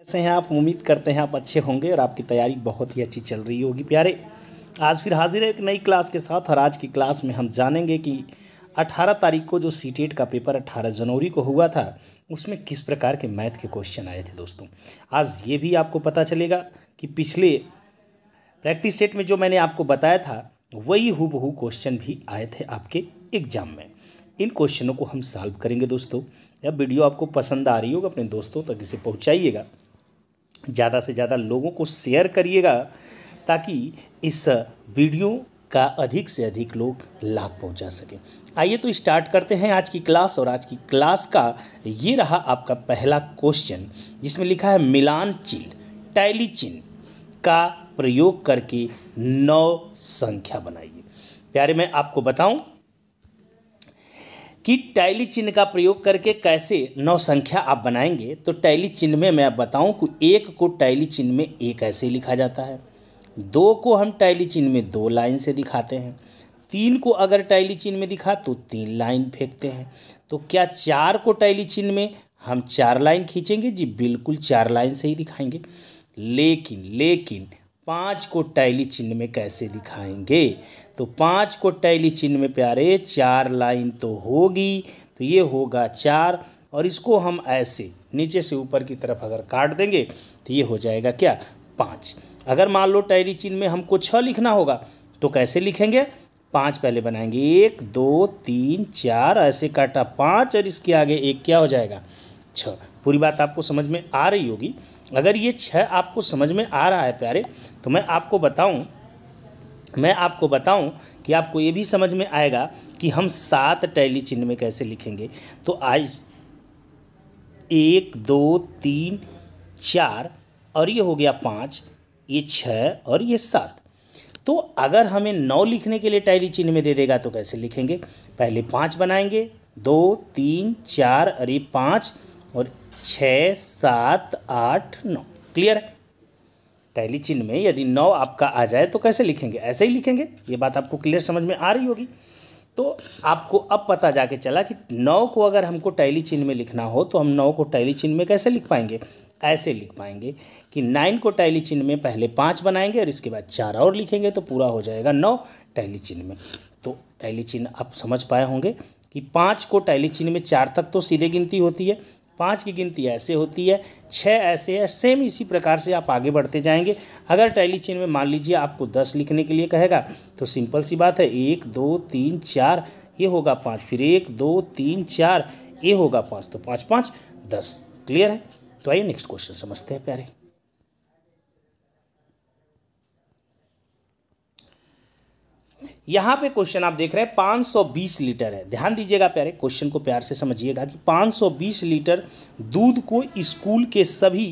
कैसे हैं आप उम्मीद करते हैं आप अच्छे होंगे और आपकी तैयारी बहुत ही अच्छी चल रही होगी प्यारे आज फिर हाजिर है एक नई क्लास के साथ और आज की क्लास में हम जानेंगे कि 18 तारीख को जो सी e का पेपर 18 जनवरी को हुआ था उसमें किस प्रकार के मैथ के क्वेश्चन आए थे दोस्तों आज ये भी आपको पता चलेगा कि पिछले प्रैक्टिस सेट में जो मैंने आपको बताया था वही हु क्वेश्चन भी आए थे आपके एग्जाम में इन क्वेश्चनों को हम सॉल्व करेंगे दोस्तों यह वीडियो आपको पसंद आ रही होगा अपने दोस्तों तक इसे पहुँचाइएगा ज़्यादा से ज़्यादा लोगों को शेयर करिएगा ताकि इस वीडियो का अधिक से अधिक लोग लाभ पहुंचा सकें आइए तो स्टार्ट करते हैं आज की क्लास और आज की क्लास का ये रहा आपका पहला क्वेश्चन जिसमें लिखा है मिलान चिन्ह टैली चिन्ह का प्रयोग करके नौ संख्या बनाइए प्यारे मैं आपको बताऊं कि टैली चिन्ह का प्रयोग करके कैसे नौ संख्या आप बनाएंगे तो टैली चिन्ह में मैं बताऊं कि एक को टैली चिन्ह में एक ऐसे लिखा जाता है दो को हम टैली चिन्ह में दो लाइन से दिखाते हैं तीन को अगर टैली चिन्ह में दिखा तो तीन लाइन फेंकते हैं तो क्या चार को टैली चिन्ह में हम चार लाइन खींचेंगे जी बिल्कुल चार लाइन से ही दिखाएंगे लेकिन लेकिन पाँच को टैली चिन्ह में कैसे दिखाएंगे तो पाँच को टैली चिन्ह में प्यारे चार लाइन तो होगी तो ये होगा चार और इसको हम ऐसे नीचे से ऊपर की तरफ अगर काट देंगे तो ये हो जाएगा क्या पाँच अगर मान लो टैली चिन्ह में हमको छः लिखना होगा तो कैसे लिखेंगे पाँच पहले बनाएंगे एक दो तीन चार ऐसे काटा पाँच और इसके आगे एक क्या हो जाएगा छः पूरी बात आपको समझ में आ रही होगी अगर ये छः आपको समझ में आ रहा है प्यारे तो मैं आपको बताऊं मैं आपको बताऊं कि आपको ये भी समझ में आएगा कि हम सात टैली चिन्ह में कैसे लिखेंगे तो आज एक दो तीन चार और ये हो गया पाँच ये छः और ये सात तो अगर हमें नौ लिखने के लिए टैली चिन्ह में दे देगा तो कैसे लिखेंगे पहले पाँच बनाएंगे दो तीन चार अरे पाँच और छः सात आठ नौ क्लियर है टैली चिन्ह में यदि नौ आपका आ जाए तो कैसे लिखेंगे ऐसे ही लिखेंगे ये बात आपको क्लियर समझ में आ रही होगी तो आपको अब पता जाके चला कि नौ को अगर हमको टैली चिन्ह में लिखना हो तो हम नौ को टैली चिन्ह में कैसे लिख पाएंगे ऐसे लिख पाएंगे कि नाइन को टैली चिन्ह में पहले पाँच बनाएंगे और इसके बाद चार और लिखेंगे तो पूरा हो जाएगा नौ टैली चिन्ह में तो टैली चिन्ह आप समझ पाए होंगे कि पाँच को टैली चिन्ह में चार तक तो सीधे गिनती होती है पाँच की गिनती ऐसे होती है छः ऐसे है सेम इसी प्रकार से आप आगे बढ़ते जाएंगे अगर टैली चेन में मान लीजिए आपको दस लिखने के लिए कहेगा तो सिंपल सी बात है एक दो तीन चार ये होगा पाँच फिर एक दो तीन चार ये होगा पाँच तो पाँच पाँच दस क्लियर है तो आइए नेक्स्ट क्वेश्चन समझते हैं प्यारे यहाँ पे क्वेश्चन आप देख रहे हैं 520 लीटर है ध्यान दीजिएगा प्यारे क्वेश्चन को प्यार से समझिएगा कि 520 लीटर दूध को स्कूल के सभी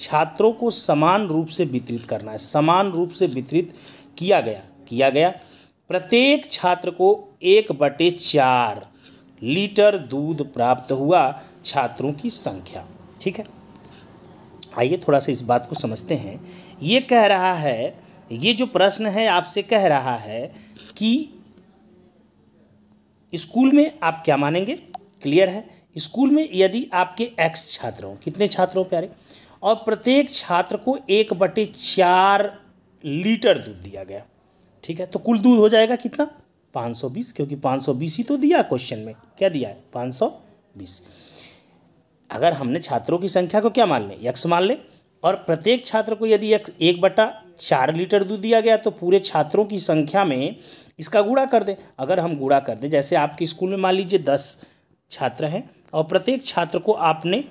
छात्रों को समान रूप से वितरित करना है समान रूप से वितरित किया गया किया गया प्रत्येक छात्र को एक बटे चार लीटर दूध प्राप्त हुआ छात्रों की संख्या ठीक है आइए थोड़ा सा इस बात को समझते हैं ये कह रहा है ये जो प्रश्न है आपसे कह रहा है कि स्कूल में आप क्या मानेंगे क्लियर है स्कूल में यदि आपके एक्स छात्र हों कितने छात्र हों प्यारे और प्रत्येक छात्र को एक बटे चार लीटर दूध दिया गया ठीक है तो कुल दूध हो जाएगा कितना 520 क्योंकि 520 ही तो दिया क्वेश्चन में क्या दिया है 520 अगर हमने छात्रों की संख्या को क्या मान लें यक्स मान लें और प्रत्येक छात्र को यदि एक, एक बटा चार लीटर दूध दिया गया तो पूरे छात्रों की संख्या में इसका गुड़ा कर दें अगर हम गुड़ा कर दें जैसे आपके स्कूल में मान लीजिए दस छात्र हैं और प्रत्येक छात्र को आपने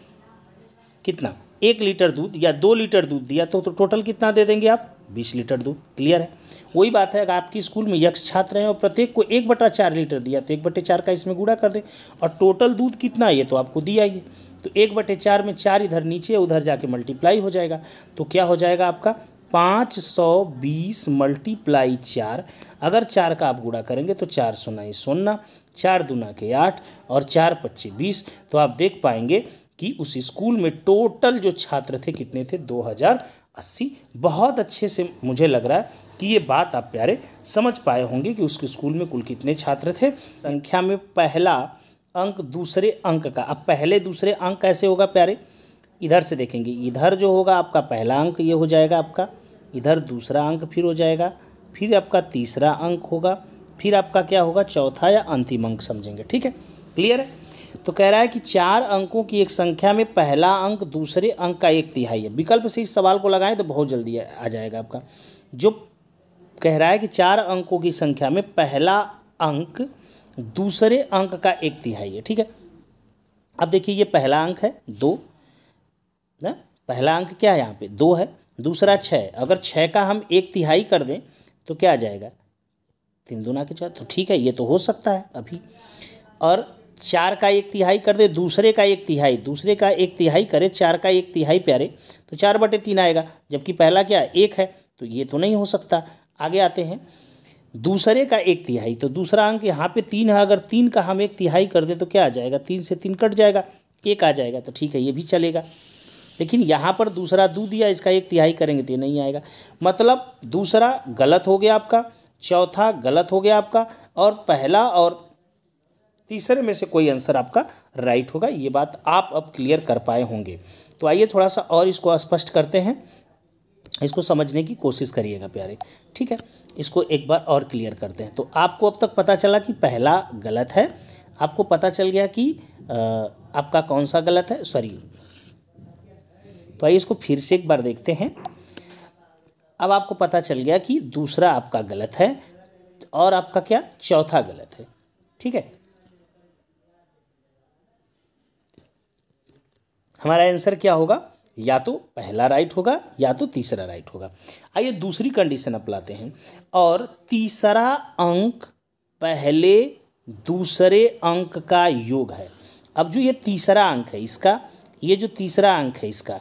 कितना एक लीटर दूध या दो लीटर दूध दिया तो, तो टोटल कितना दे देंगे आप बीस लीटर दूध क्लियर है वही बात है अगर आपके स्कूल में यक्ष छात्र हैं और प्रत्येक को एक बटा चार लीटर दिया तो एक बटे चार का इसमें गुड़ा कर दें और टोटल दूध कितना ये तो आपको दिया ही तो एक बटे चार में चार इधर नीचे उधर जाके मल्टीप्लाई हो जाएगा तो क्या हो जाएगा आपका पाँच सौ बीस मल्टीप्लाई चार अगर चार का आप गुड़ा करेंगे तो चार सोनाई सोना चार दुना के आठ और चार पच्चे बीस तो आप देख पाएंगे कि उस स्कूल में टोटल जो छात्र थे कितने थे दो हज़ार अस्सी बहुत अच्छे से मुझे लग रहा है कि ये बात आप प्यारे समझ पाए होंगे कि उसके स्कूल में कुल कितने छात्र थे संख्या में पहला अंक दूसरे अंक का अब पहले दूसरे अंक कैसे होगा प्यारे इधर से देखेंगे इधर जो होगा आपका पहला अंक ये हो जाएगा आपका इधर दूसरा अंक फिर हो जाएगा फिर आपका तीसरा अंक होगा फिर आपका क्या होगा चौथा या अंतिम अंक समझेंगे ठीक है क्लियर है तो कह रहा है कि चार अंकों की एक संख्या में पहला अंक दूसरे अंक का एक तिहाई है विकल्प से इस सवाल को लगाएं तो बहुत जल्दी आ जाएगा आपका जो कह रहा है कि चार अंकों की संख्या में पहला अंक दूसरे अंक का एक तिहाई है ठीक है अब देखिए ये पहला अंक है दो ना पहला अंक क्या है यहाँ पे दो है दूसरा छः अगर छः का हम एक तिहाई कर दें तो क्या आ जाएगा तीन दुना के चार तो ठीक है ये तो हो सकता है अभी और चार का एक तिहाई कर दे दूसरे का एक तिहाई दूसरे का एक तिहाई करे चार का एक तिहाई प्यारे तो चार बटे तीन आएगा जबकि पहला क्या एक है तो ये तो नहीं हो सकता आगे आते हैं दूसरे का एक तिहाई तो दूसरा अंक यहाँ पे तीन है अगर तीन का हम एक तिहाई कर दे तो क्या आ जाएगा तीन से तीन कट जाएगा एक आ जाएगा तो ठीक है ये भी चलेगा लेकिन यहाँ पर दूसरा दू दिया इसका एक तिहाई करेंगे तो नहीं आएगा मतलब दूसरा गलत हो गया आपका चौथा गलत हो गया आपका और पहला और तीसरे में से कोई आंसर आपका राइट होगा ये बात आप अब क्लियर कर पाए होंगे तो आइए थोड़ा सा और इसको स्पष्ट करते हैं इसको समझने की कोशिश करिएगा प्यारे ठीक है इसको एक बार और क्लियर करते हैं तो आपको अब तक पता चला कि पहला गलत है आपको पता चल गया कि आपका कौन सा गलत है सॉरी तो आइए इसको फिर से एक बार देखते हैं अब आपको पता चल गया कि दूसरा आपका गलत है और आपका क्या चौथा गलत है ठीक है हमारा आंसर क्या होगा या तो पहला राइट होगा या तो तीसरा राइट होगा आइए दूसरी कंडीशन अपनाते हैं और तीसरा अंक पहले दूसरे अंक का योग है अब जो ये तीसरा अंक है इसका ये जो तीसरा अंक है इसका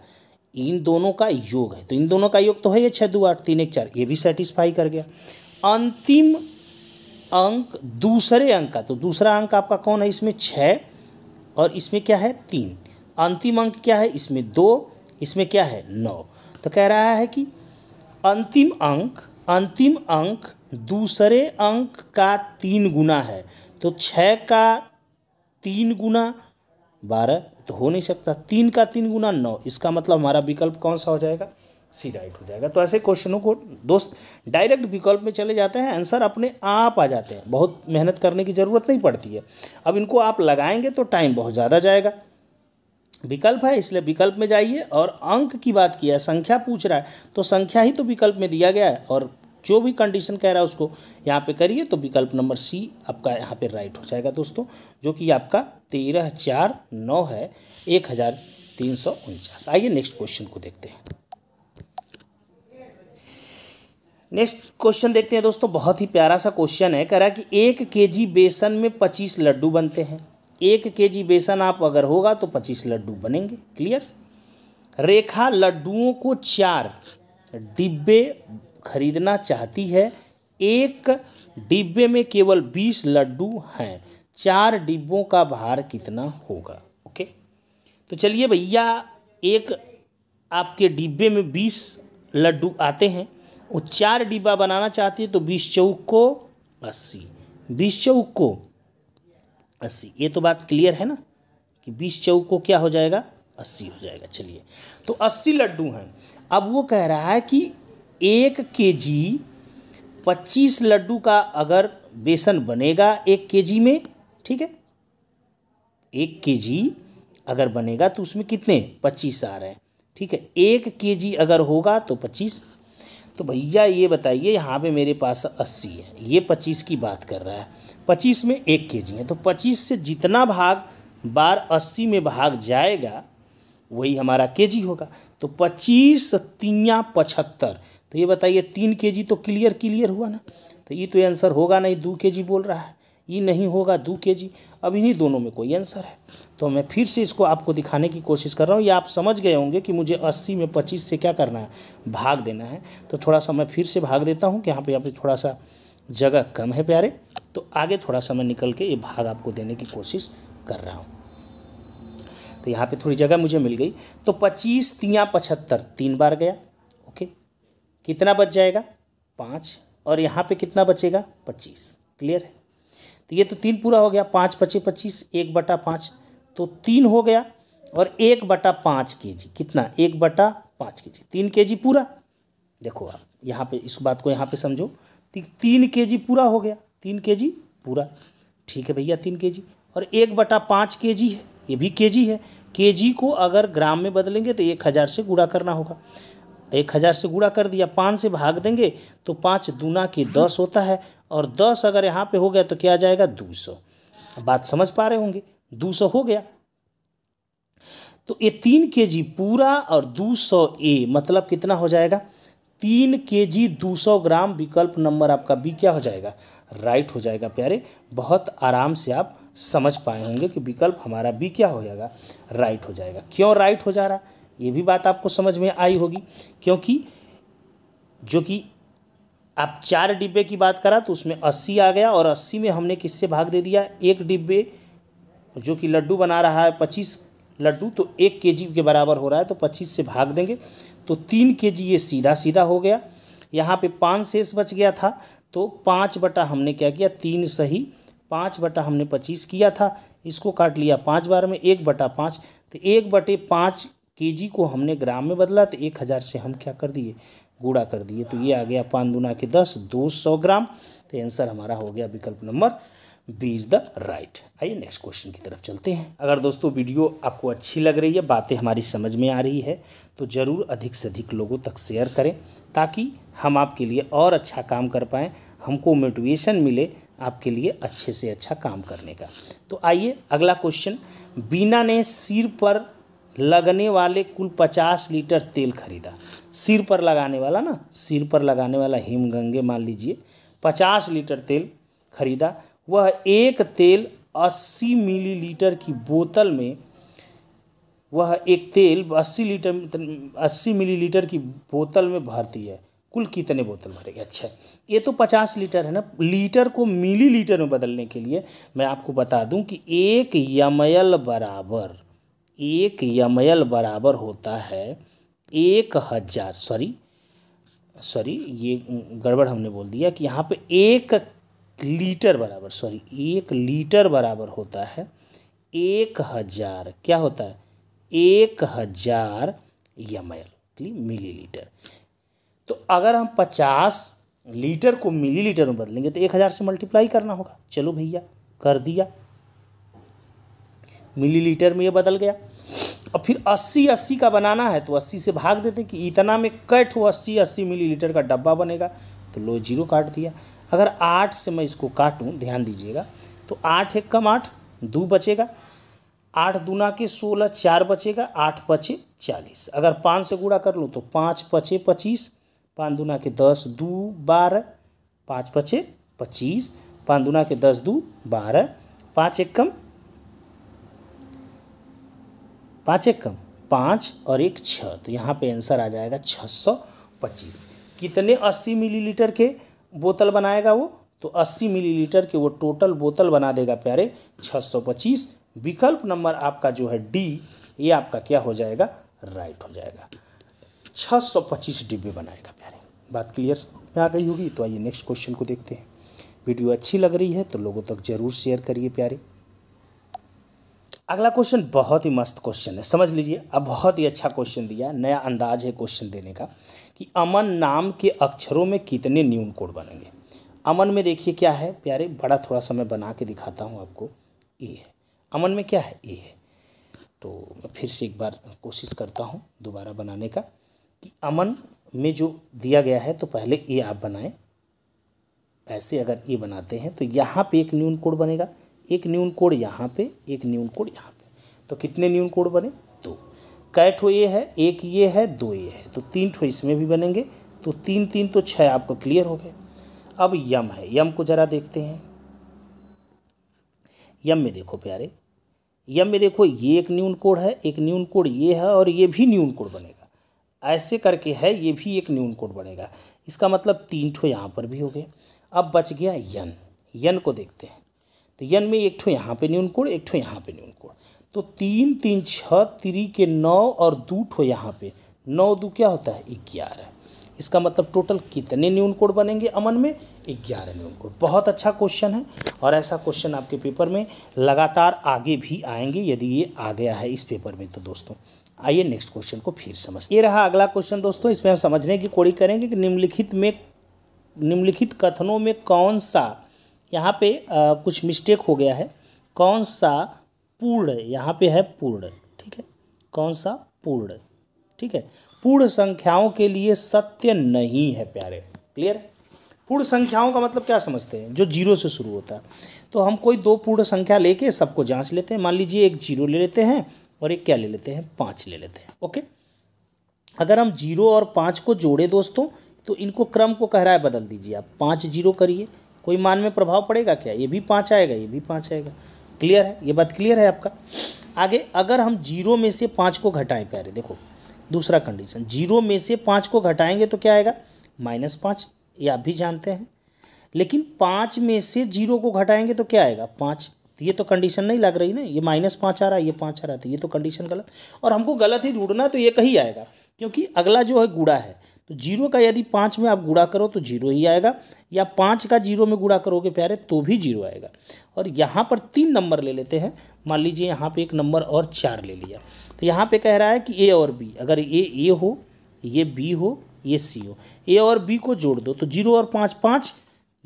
इन दोनों का योग है तो इन दोनों का योग तो है ये छः दो आठ तीन एक चार ये भी सेटिस्फाई कर गया अंतिम अंक दूसरे अंक का तो दूसरा अंक आपका कौन है इसमें छः और इसमें क्या है तीन अंतिम अंक क्या है इसमें दो इसमें क्या है नौ तो कह रहा है कि अंतिम अंक अंतिम अंक दूसरे अंक का तीन गुना है तो छः का तीन गुना बारह तो हो नहीं सकता तीन का तीन गुना नौ इसका मतलब हमारा विकल्प कौन सा हो जाएगा सी राइट हो जाएगा तो ऐसे क्वेश्चनों को दोस्त डायरेक्ट विकल्प में चले जाते हैं आंसर अपने आप आ जाते हैं बहुत मेहनत करने की ज़रूरत नहीं पड़ती है अब इनको आप लगाएंगे तो टाइम बहुत ज़्यादा जाएगा विकल्प है इसलिए विकल्प में जाइए और अंक की बात किया संख्या पूछ रहा है तो संख्या ही तो विकल्प में दिया गया है और जो भी कंडीशन कह रहा है उसको यहाँ पे करिए तो विकल्प नंबर सी आपका यहाँ पे राइट हो जाएगा दोस्तों जो कि आपका तेरह चार नौ है एक हज़ार तीन सौ उनचास आइए नेक्स्ट क्वेश्चन को देखते हैं नेक्स्ट क्वेश्चन देखते हैं दोस्तों बहुत ही प्यारा सा क्वेश्चन है कह रहा कि एक के बेसन में पच्चीस लड्डू बनते हैं एक के बेसन आप अगर होगा तो पच्चीस लड्डू बनेंगे क्लियर रेखा लड्डुओं को चार डिब्बे खरीदना चाहती है एक डिब्बे में केवल बीस लड्डू हैं चार डिब्बों का भार कितना होगा ओके तो चलिए भैया एक आपके डिब्बे में बीस लड्डू आते हैं वो चार डिब्बा बनाना चाहती है तो बीस चौक को अस्सी बीस चौक को अस्सी ये तो बात क्लियर है ना कि बीस चौक को क्या हो जाएगा अस्सी हो जाएगा चलिए तो अस्सी लड्डू हैं अब वो कह रहा है कि एक के जी पच्चीस लड्डू का अगर बेसन बनेगा एक के जी में ठीक है एक के जी अगर बनेगा तो उसमें कितने पच्चीस आ रहे हैं ठीक है एक के जी अगर होगा तो पच्चीस तो भैया ये बताइए यहाँ पे मेरे पास अस्सी है ये पच्चीस की बात कर रहा है पच्चीस में एक के जी है तो पच्चीस से जितना भाग बार अस्सी में भाग जाएगा वही हमारा के जी होगा तो पच्चीस तिया पचहत्तर तो ये बताइए तीन के जी तो क्लियर क्लियर हुआ ना तो ये तो आंसर होगा नहीं दो के जी बोल रहा है ये नहीं होगा दो के जी अब इन्हीं दोनों में कोई आंसर है तो मैं फिर से इसको आपको दिखाने की कोशिश कर रहा हूँ या आप समझ गए होंगे कि मुझे अस्सी में पच्चीस से क्या करना है भाग देना है तो थोड़ा सा मैं फिर से भाग देता हूँ कि यहाँ पर यहाँ पे थोड़ा सा जगह कम है प्यारे तो आगे थोड़ा सा मैं निकल के ये भाग आपको देने की कोशिश कर रहा हूँ तो यहाँ पर थोड़ी जगह मुझे मिल गई तो पच्चीस तिया पचहत्तर तीन बार गया कितना बच जाएगा पाँच और यहाँ पे कितना बचेगा पच्चीस क्लियर है तो ये तो तीन पूरा हो गया पाँच पच्चे पच्चीस एक बटा पाँच तो तीन हो गया और एक बटा पाँच के जी कितना एक बटा पाँच के जी तीन के जी पूरा देखो आप यहाँ पे इस बात को यहाँ पे समझो तीन के जी पूरा हो गया तीन के जी पूरा ठीक है भैया तीन के जी और एक बटा पाँच के जी है ये भी के जी है के जी को अगर ग्राम में बदलेंगे तो एक हज़ार से गुड़ा करना होगा एक हज़ार से गुणा कर दिया पाँच से भाग देंगे तो पाँच दूना की दस होता है और दस अगर यहाँ पे हो गया तो क्या आ जाएगा दो सौ बात समझ पा रहे होंगे दो सौ हो गया तो ये तीन के जी पूरा और दो सौ ए मतलब कितना हो जाएगा तीन के जी दो सौ ग्राम विकल्प नंबर आपका बी क्या हो जाएगा राइट हो जाएगा प्यारे बहुत आराम से आप समझ पाए होंगे कि विकल्प हमारा बी क्या हो जाएगा राइट हो जाएगा क्यों राइट हो जा रहा है ये भी बात आपको समझ में आई होगी क्योंकि जो कि आप चार डिब्बे की बात करा तो उसमें अस्सी आ गया और अस्सी में हमने किससे भाग दे दिया एक डिब्बे जो कि लड्डू बना रहा है पच्चीस लड्डू तो एक के जी के बराबर हो रहा है तो पच्चीस से भाग देंगे तो तीन के जी ये सीधा सीधा हो गया यहाँ पे पाँच शेष बच गया था तो पाँच बटा हमने क्या किया तीन सही पाँच बटा हमने पच्चीस किया था इसको काट लिया पाँच बार में एक बटा पाँच तो एक बटे पाँच जी को हमने ग्राम में बदला तो एक हज़ार से हम क्या कर दिए गुड़ा कर दिए तो ये आ गया पान दुना के दस दो सौ ग्राम तो आंसर हमारा हो गया विकल्प number B is the right आइए नेक्स्ट क्वेश्चन की तरफ चलते हैं अगर दोस्तों वीडियो आपको अच्छी लग रही है बातें हमारी समझ में आ रही है तो ज़रूर अधिक से अधिक लोगों तक शेयर करें ताकि हम आपके लिए और अच्छा काम कर पाएँ हमको मोटिवेशन मिले आपके लिए अच्छे से अच्छा काम करने का तो आइए अगला क्वेश्चन बीना ने सिर पर लगने वाले कुल पचास लीटर तेल खरीदा सिर पर लगाने वाला ना सिर पर लगाने वाला हिमगंगे मान लीजिए पचास लीटर तेल खरीदा वह एक तेल अस्सी मिलीलीटर की बोतल में वह एक तेल अस्सी लीटर अस्सी मिलीलीटर की बोतल में भरती है कुल कितने बोतल भरेगी अच्छा ये तो पचास लीटर है ना लीटर को मिलीलीटर में बदलने के लिए मैं आपको बता दूं कि एक यमयल बराबर एक यमयल बराबर होता है एक हज़ार सॉरी सॉरी ये गड़बड़ हमने बोल दिया कि यहाँ पे एक लीटर बराबर सॉरी एक लीटर बराबर होता है एक हज़ार क्या होता है एक हज़ार यमयल मिली लीटर तो अगर हम पचास लीटर को मिली लीटर में बदलेंगे तो एक हज़ार से मल्टीप्लाई करना होगा चलो भैया कर दिया मिलीलीटर में ये बदल गया और फिर अस्सी अस्सी का बनाना है तो अस्सी से भाग देते कि इतना में कैठ हो अस्सी अस्सी मिलीलीटर का डब्बा बनेगा तो लो जीरो काट दिया अगर आठ से मैं इसको काटूँ ध्यान दीजिएगा तो आठ एक कम आठ दो बचेगा आठ दुना के सोलह चार बचेगा आठ पचे चालीस अगर पाँच से गुड़ा कर लूँ तो पाँच पचे पच्चीस पाँच दुना के दस दो बारह पाँच पचे पच्चीस पाँच दुना के दस दो बारह पाँच एक कम पाँच एक कम पाँच और एक छः तो यहाँ पे आंसर आ जाएगा छः सौ पच्चीस कितने अस्सी मिलीलीटर के बोतल बनाएगा वो तो अस्सी मिलीलीटर के वो टोटल बोतल बना देगा प्यारे छः सौ पच्चीस विकल्प नंबर आपका जो है डी ये आपका क्या हो जाएगा राइट हो जाएगा छः सौ पच्चीस डिब्बे बनाएगा प्यारे बात क्लियर में आ गई होगी तो आइए नेक्स्ट क्वेश्चन को देखते हैं वीडियो अच्छी लग रही है तो लोगों तक ज़रूर शेयर करिए प्यारे अगला क्वेश्चन बहुत ही मस्त क्वेश्चन है समझ लीजिए अब बहुत ही अच्छा क्वेश्चन दिया है नया अंदाज है क्वेश्चन देने का कि अमन नाम के अक्षरों में कितने न्यून कोड बनेंगे अमन में देखिए क्या है प्यारे बड़ा थोड़ा सा मैं बना के दिखाता हूँ आपको ए है अमन में क्या है ए है तो मैं फिर से एक बार कोशिश करता हूँ दोबारा बनाने का कि अमन में जो दिया गया है तो पहले ए आप बनाएं ऐसे अगर ए बनाते हैं तो यहाँ पे एक न्यून कोड बनेगा एक न्यून कोड यहाँ पे एक न्यून कोड यहाँ पे तो कितने न्यून कोड बने दो कैठो ये है एक ये है दो ये है तो तीन ठो इसमें भी बनेंगे तो तीन तीन तो छः आपको क्लियर हो गए अब यम है यम को ज़रा देखते हैं यम में देखो प्यारे यम में देखो ये एक न्यून कोड है एक न्यून कोड ये है और ये भी न्यून कोड बनेगा ऐसे करके है ये भी एक न्यून कोड बनेगा इसका मतलब तीन ठो यहाँ पर भी हो गए अब बच गया यन यन को देखते हैं तो यन में एक ठो यहाँ पे न्यून कोण एक ठो यहाँ पे न्यून कोण तो तीन तीन छः त्री के नौ और दो ठो यहाँ पे नौ दो क्या होता है ग्यारह इसका मतलब टोटल कितने न्यून कोड बनेंगे अमन में ग्यारह न्यून कोड बहुत अच्छा क्वेश्चन है और ऐसा क्वेश्चन आपके पेपर में लगातार आगे भी आएंगे यदि ये आ गया है इस पेपर में तो दोस्तों आइए नेक्स्ट क्वेश्चन को फिर समझ ये रहा अगला क्वेश्चन दोस्तों इसमें हम समझने की कोड़ी करेंगे कि निम्नलिखित में निम्नलिखित कथनों में कौन सा यहाँ पे आ, कुछ मिस्टेक हो गया है कौन सा पूर्ण यहाँ पे है पूर्ण ठीक है कौन सा पूर्ण ठीक है पूर्ण संख्याओं के लिए सत्य नहीं है प्यारे क्लियर है पूर्ण संख्याओं का मतलब क्या समझते हैं जो जीरो से शुरू होता है तो हम कोई दो पूर्ण संख्या लेके सबको जांच लेते हैं मान लीजिए एक जीरो ले लेते हैं और एक क्या ले लेते हैं पाँच ले लेते हैं ओके अगर हम जीरो और पाँच को जोड़े दोस्तों तो इनको क्रम को कह रहा है बदल दीजिए आप पाँच जीरो करिए कोई मान में प्रभाव पड़ेगा क्या ये भी पाँच आएगा ये भी पाँच आएगा क्लियर है ये बात क्लियर है आपका आगे अगर हम जीरो में से पाँच को घटाएं प्यारे देखो दूसरा कंडीशन जीरो में से पाँच को घटाएंगे तो क्या आएगा माइनस पाँच ये आप भी जानते हैं लेकिन पाँच में से जीरो को घटाएंगे तो क्या आएगा पाँच तो ये तो कंडीशन नहीं लग रही ना ये माइनस पाँच आ रहा है ये पाँच आ रहा है तो ये तो कंडीशन गलत और हमको गलत ही ढूंढना तो ये कहीं आएगा क्योंकि अगला जो है गुड़ा है तो जीरो का यदि पाँच में आप गुड़ा करो तो जीरो ही आएगा या पाँच का जीरो में गुड़ा करोगे प्यारे तो भी जीरो आएगा और यहाँ पर तीन नंबर ले लेते हैं मान लीजिए यहाँ पे एक नंबर और चार ले लिया तो यहाँ पे कह रहा है कि ए और बी अगर ए ए हो ये बी हो ये सी हो ए और बी को जोड़ दो तो जीरो और पाँच पाँच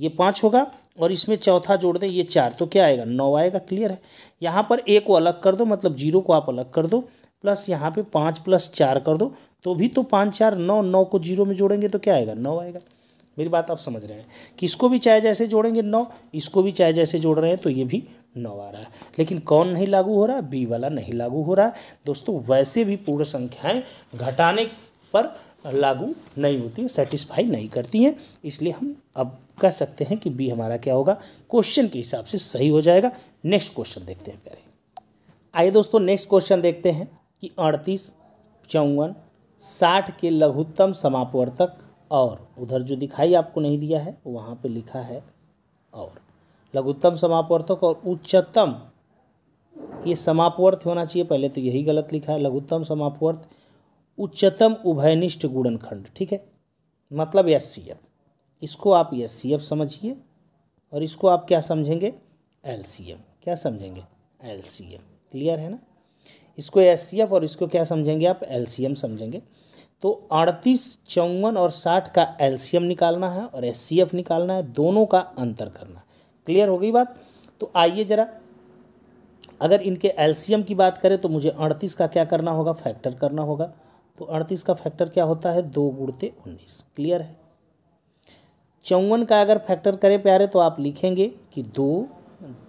ये पाँच होगा और इसमें चौथा जोड़ दें ये चार तो क्या आएगा नौ आएगा क्लियर है यहाँ पर ए को अलग कर दो मतलब जीरो को आप अलग कर दो प्लस यहाँ पे पाँच प्लस चार कर दो तो भी तो पाँच चार नौ नौ को जीरो में जोड़ेंगे तो क्या आएगा नौ आएगा मेरी बात आप समझ रहे हैं कि इसको भी चाहे जैसे जोड़ेंगे नौ इसको भी चाहे जैसे जोड़ रहे हैं तो ये भी नौ आ रहा है लेकिन कौन नहीं लागू हो रहा है बी वाला नहीं लागू हो रहा है दोस्तों वैसे भी पूर्ण संख्याएँ घटाने पर लागू नहीं होती सेटिस्फाई नहीं करती हैं इसलिए हम अब कह सकते हैं कि बी हमारा क्या होगा क्वेश्चन के हिसाब से सही हो जाएगा नेक्स्ट क्वेश्चन देखते हैं प्यारे आइए दोस्तों नेक्स्ट क्वेश्चन देखते हैं कि अड़तीस चौवन साठ के लघुत्तम समापवर्तक और उधर जो दिखाई आपको नहीं दिया है वहाँ पे लिखा है और लघुत्तम समापवर्तक और उच्चतम ये समापवर्त होना चाहिए पहले तो यही गलत लिखा है लघुत्तम समापवर्त उच्चतम उभयनिष्ठ गुणनखंड ठीक है मतलब एस सी एफ इसको आप एस सी एफ समझिए और इसको आप क्या समझेंगे एल सी एम क्या समझेंगे एल सी एम क्लियर है ना इसको एस और इसको क्या समझेंगे आप एल समझेंगे तो अड़तीस चौवन और साठ का एल निकालना है और एस निकालना है दोनों का अंतर करना है क्लियर हो गई बात तो आइए ज़रा अगर इनके एलसीएम की बात करें तो मुझे अड़तीस का क्या करना होगा फैक्टर करना होगा तो अड़तीस का फैक्टर क्या होता है दो गुड़ते उन्नीस क्लियर है चौवन का अगर फैक्टर करें प्यारे तो आप लिखेंगे कि दो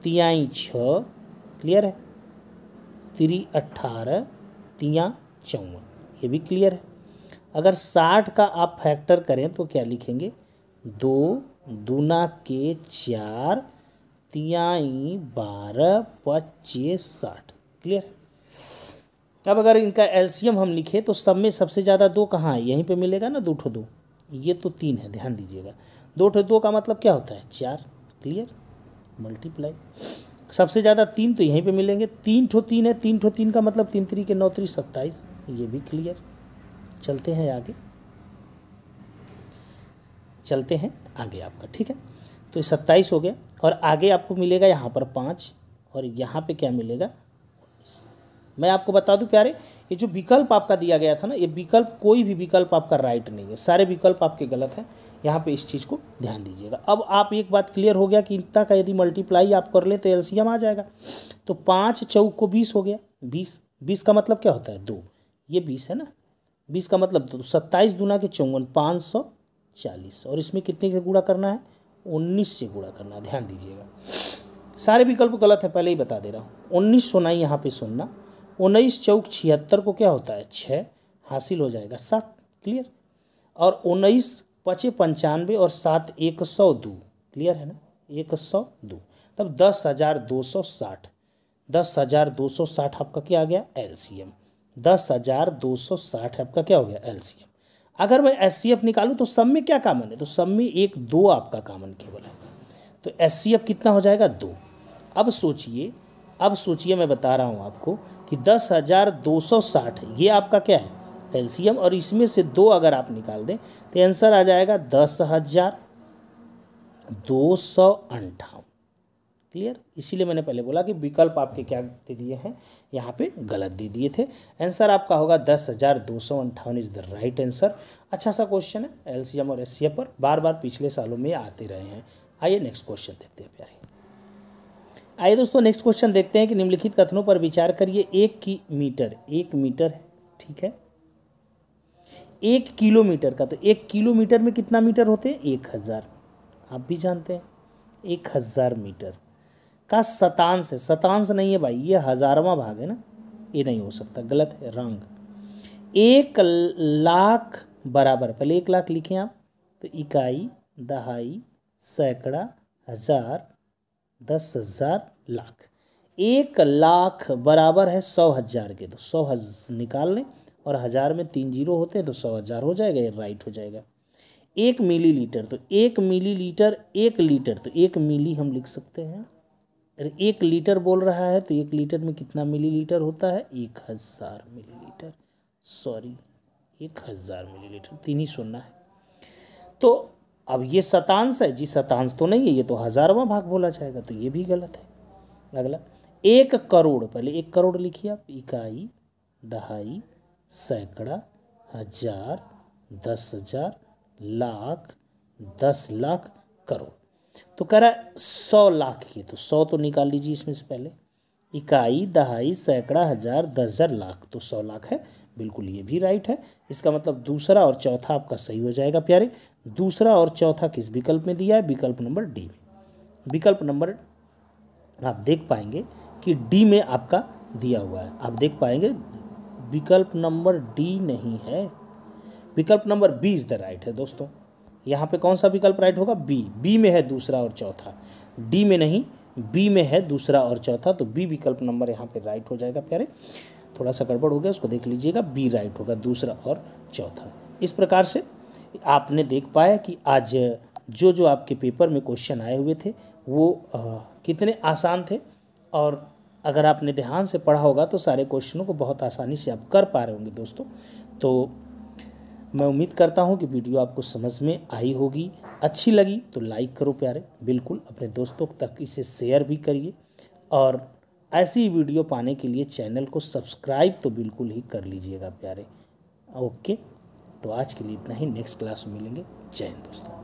तियाई छ क्लियर है त्री अट्ठारह तिया चौवन ये भी क्लियर है अगर साठ का आप फैक्टर करें तो क्या लिखेंगे दो दूना के चार तियाई बारह पच्चे साठ क्लियर अब अगर इनका एल्सियम हम लिखें तो सब में सबसे ज़्यादा दो कहाँ है यहीं पे मिलेगा ना दो ठो दो ये तो तीन है ध्यान दीजिएगा दो ठो दो का मतलब क्या होता है चार क्लियर मल्टीप्लाई सबसे ज़्यादा तीन तो यहीं पे मिलेंगे तीन ठो तीन है तीन ठो तीन का मतलब तीन तरीके नौ त्री सत्ताईस ये भी क्लियर चलते हैं आगे चलते हैं आगे आपका ठीक है तो सत्ताईस हो गया और आगे आपको मिलेगा यहाँ पर पाँच और यहाँ पे क्या मिलेगा मैं आपको बता दूं प्यारे ये जो विकल्प आपका दिया गया था ना ये विकल्प कोई भी विकल्प आपका राइट नहीं है सारे विकल्प आपके गलत हैं यहाँ पे इस चीज़ को ध्यान दीजिएगा अब आप एक बात क्लियर हो गया कि इतना का यदि मल्टीप्लाई आप कर ले तो एल्सियम आ जाएगा तो पाँच चौक को बीस हो गया बीस बीस का मतलब क्या होता है दो ये बीस है ना बीस का मतलब दो सत्ताईस दुना के चौवन पाँच सौ चालीस और इसमें कितने का गुड़ा करना है उन्नीस से गुड़ा करना है ध्यान दीजिएगा सारे विकल्प गलत है पहले ही बता दे रहा हूँ उन्नीस सोना यहाँ पर सुनना उन्नीस चौक छिहत्तर को क्या होता है छः हासिल हो जाएगा सात क्लियर और उन्नीस पचे पंचानवे और सात एक सौ दो क्लियर है ना एक सौ दो तब दस हज़ार दो सौ साठ दस हज़ार दो सौ साठ आपका क्या आ गया एल सी एम दस हज़ार दो सौ साठ आपका क्या हो गया एल सी एम अगर मैं एस सी एफ निकालूँ तो सब में क्या कामन है तो सब में एक दो आपका कामन केवल है तो एस सी एफ कितना हो जाएगा दो अब सोचिए अब सोचिए मैं बता रहा हूँ आपको कि दस हज़ार दो सौ साठ ये आपका क्या है एलसीएम और इसमें से दो अगर आप निकाल दें तो आंसर आ जाएगा दस हज़ार दो सौ अंठावन क्लियर इसीलिए मैंने पहले बोला कि विकल्प आपके क्या दे दिए हैं यहाँ पे गलत दे दिए थे आंसर आपका होगा दस हज़ार दो सौ अंठावन इज़ द राइट आंसर अच्छा सा क्वेश्चन है एलसीएम और एस पर बार बार पिछले सालों में आते रहे हैं आइए नेक्स्ट क्वेश्चन देखते हैं प्यारे आइए दोस्तों नेक्स्ट क्वेश्चन देखते हैं कि निम्नलिखित कथनों पर विचार करिए एक की मीटर एक मीटर है ठीक है एक किलोमीटर का तो एक किलोमीटर में कितना मीटर होते हैं एक हज़ार आप भी जानते हैं एक हज़ार मीटर का शतांश है शतांश नहीं है भाई ये हज़ारवा भाग है ना ये नहीं हो सकता गलत है रंग एक लाख बराबर पहले एक लाख लिखें आप तो इकाई दहाई सैकड़ा हज़ार दस हज़ार लाख एक लाख बराबर है सौ हज़ार के तो सौ हजार निकाल लें और हज़ार में तीन जीरो होते हैं तो सौ हज़ार हो जाएगा ये राइट हो जाएगा एक मिलीलीटर तो एक मिलीलीटर एक लीटर तो एक मिली हम लिख सकते हैं अरे एक लीटर बोल रहा है तो एक लीटर में कितना मिलीलीटर होता है एक हज़ार लीटर सॉरी एक हज़ार लीटर तीन ही सुनना है तो अब ये शतांश है जी शतांश तो नहीं है ये तो हजारवा भाग बोला जाएगा तो ये भी गलत है अगला एक करोड़ पहले एक करोड़ लिखिए आप इकाई दहाई सैकड़ा हजार दस हजार लाख दस लाख करोड़ तो कह रहा है सौ लाख के तो सौ तो निकाल लीजिए इसमें से पहले इकाई दहाई सैकड़ा हजार दस हजार लाख तो सौ लाख है बिल्कुल ये भी राइट है इसका मतलब दूसरा और चौथा आपका सही हो जाएगा प्यारे दूसरा और चौथा किस विकल्प में दिया है विकल्प नंबर डी में विकल्प नंबर आप देख पाएंगे कि डी में आपका दिया हुआ है आप देख पाएंगे विकल्प नंबर डी नहीं है विकल्प number B is the right है दोस्तों यहाँ पे कौन सा विकल्प राइट होगा बी बी में है दूसरा और चौथा डी में नहीं बी में है दूसरा और चौथा तो बी विकल्प नंबर यहाँ पे राइट हो जाएगा प्यारे थोड़ा सा गड़बड़ हो गया उसको देख लीजिएगा बी राइट होगा दूसरा और चौथा इस प्रकार से आपने देख पाया कि आज जो जो आपके पेपर में क्वेश्चन आए हुए थे वो आ, कितने आसान थे और अगर आपने ध्यान से पढ़ा होगा तो सारे क्वेश्चनों को बहुत आसानी से आप कर पा रहे होंगे दोस्तों तो मैं उम्मीद करता हूँ कि वीडियो आपको समझ में आई होगी अच्छी लगी तो लाइक करो प्यारे बिल्कुल अपने दोस्तों तक इसे शेयर भी करिए और ऐसी वीडियो पाने के लिए चैनल को सब्सक्राइब तो बिल्कुल ही कर लीजिएगा प्यारे ओके तो आज के लिए इतना ही नेक्स्ट क्लास में मिलेंगे जय हिंद दोस्तों